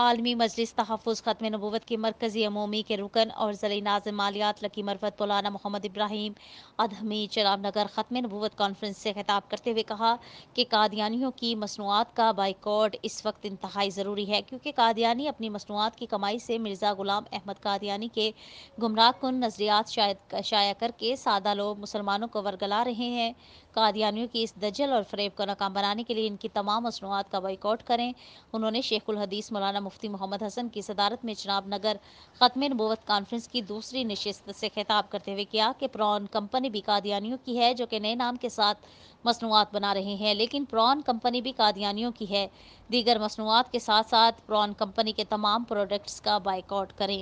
आलमी मजलिस तहफ़ ख़त्म नबूत के मरकज़ी अमूमी के रुकन और ज़िले नाजम मालियात लकी मरफत मौलाना मोहम्मद इब्राहिम अदहमी चराब नगर ख़त्म नबूत कॉन्फ्रेंस से खिताब करते हुए कहा कि कादियानियों की मसनूआत का बाइकॉट इस वक्त इंतहाई ज़रूरी है क्योंकि कादियानी अपनी मसनूआत की कमाई से मिर्ज़ा ग़ुलाम अहमद कादियानी के गुमराह कन नज़रियात शाया करके सादा लोग मुसलमानों को वरगला रहे हैं कादियानियों की इस दजल और फरेब को नाकाम बनाने के लिए इनकी तमाम मसनूआत का बाइकॉट करें उन्होंने शेखुल हदीस मौलाना मौलाना मुफ्ती मोहम्मद हसन की सदारत में चनाब नगर ख़त्म नबोवत कॉन्फ्रेंस की दूसरी नशस्त से खिताब करते हुए किया कि प्रॉन कंपनी भी कादियानियों की है जो कि नए नाम के साथ मसनूआत बना रहे हैं लेकिन प्रॉन कंपनी भी कादियानियों की है दीगर मसनूआत के साथ साथ प्रॉन कंपनी के तमाम प्रोडक्ट्स का बाइकआउट करें